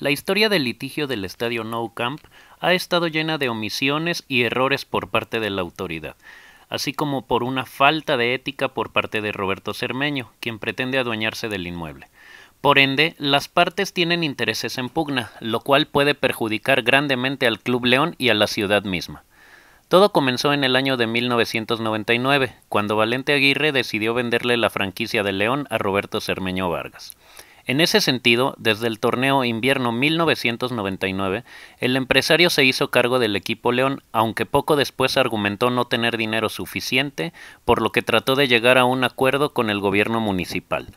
La historia del litigio del estadio Nou Camp ha estado llena de omisiones y errores por parte de la autoridad, así como por una falta de ética por parte de Roberto Cermeño, quien pretende adueñarse del inmueble. Por ende, las partes tienen intereses en pugna, lo cual puede perjudicar grandemente al Club León y a la ciudad misma. Todo comenzó en el año de 1999, cuando Valente Aguirre decidió venderle la franquicia de León a Roberto Cermeño Vargas. En ese sentido, desde el torneo invierno 1999, el empresario se hizo cargo del equipo León, aunque poco después argumentó no tener dinero suficiente, por lo que trató de llegar a un acuerdo con el gobierno municipal.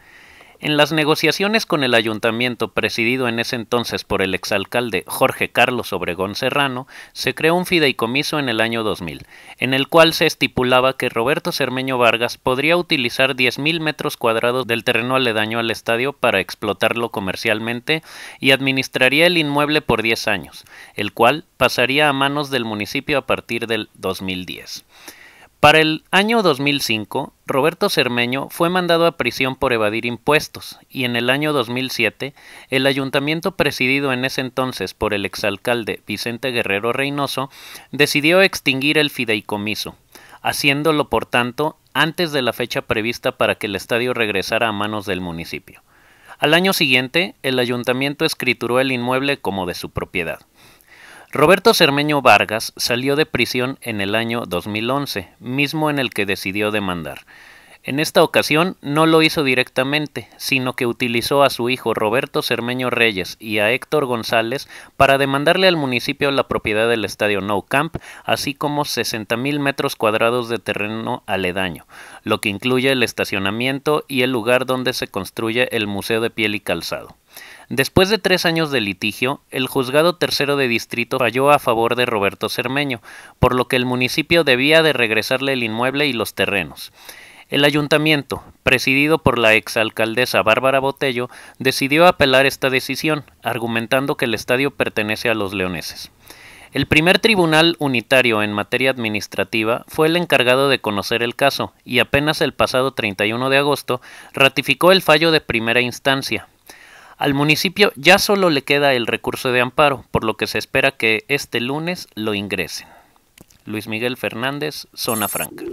En las negociaciones con el ayuntamiento presidido en ese entonces por el exalcalde Jorge Carlos Obregón Serrano, se creó un fideicomiso en el año 2000, en el cual se estipulaba que Roberto Cermeño Vargas podría utilizar 10.000 metros cuadrados del terreno aledaño al estadio para explotarlo comercialmente y administraría el inmueble por 10 años, el cual pasaría a manos del municipio a partir del 2010. Para el año 2005, Roberto Cermeño fue mandado a prisión por evadir impuestos y en el año 2007, el ayuntamiento presidido en ese entonces por el exalcalde Vicente Guerrero Reynoso decidió extinguir el fideicomiso, haciéndolo por tanto antes de la fecha prevista para que el estadio regresara a manos del municipio. Al año siguiente, el ayuntamiento escrituró el inmueble como de su propiedad. Roberto Cermeño Vargas salió de prisión en el año 2011, mismo en el que decidió demandar. En esta ocasión no lo hizo directamente, sino que utilizó a su hijo Roberto Cermeño Reyes y a Héctor González para demandarle al municipio la propiedad del estadio No Camp, así como 60.000 metros cuadrados de terreno aledaño, lo que incluye el estacionamiento y el lugar donde se construye el Museo de Piel y Calzado. Después de tres años de litigio, el juzgado tercero de distrito falló a favor de Roberto Cermeño, por lo que el municipio debía de regresarle el inmueble y los terrenos. El ayuntamiento, presidido por la exalcaldesa Bárbara Botello, decidió apelar esta decisión, argumentando que el estadio pertenece a los leoneses. El primer tribunal unitario en materia administrativa fue el encargado de conocer el caso y apenas el pasado 31 de agosto ratificó el fallo de primera instancia, al municipio ya solo le queda el recurso de amparo, por lo que se espera que este lunes lo ingresen. Luis Miguel Fernández, Zona Franca.